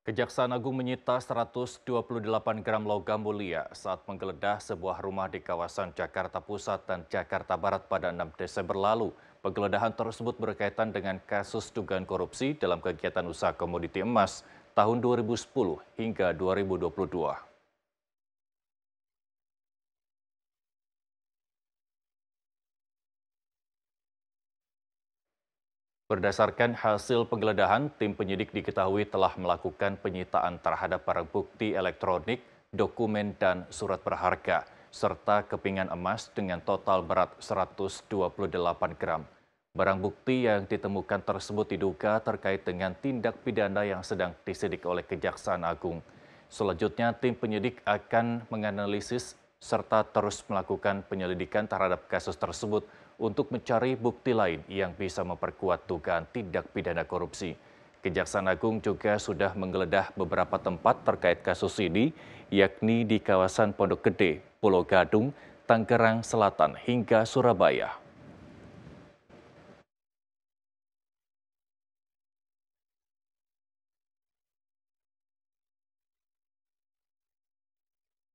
Kejaksaan Agung menyita 128 gram logam mulia saat menggeledah sebuah rumah di kawasan Jakarta Pusat dan Jakarta Barat pada 6 Desember lalu. Penggeledahan tersebut berkaitan dengan kasus dugaan korupsi dalam kegiatan usaha komoditi emas tahun 2010 hingga 2022. Berdasarkan hasil penggeledahan, tim penyidik diketahui telah melakukan penyitaan terhadap barang bukti elektronik, dokumen, dan surat berharga, serta kepingan emas dengan total berat 128 gram. Barang bukti yang ditemukan tersebut diduga terkait dengan tindak pidana yang sedang disidik oleh Kejaksaan Agung. Selanjutnya, tim penyidik akan menganalisis serta terus melakukan penyelidikan terhadap kasus tersebut untuk mencari bukti lain yang bisa memperkuat dugaan tindak pidana korupsi. Kejaksaan Agung juga sudah menggeledah beberapa tempat terkait kasus ini, yakni di kawasan Pondok Gede, Pulau Gadung, Tangerang Selatan hingga Surabaya.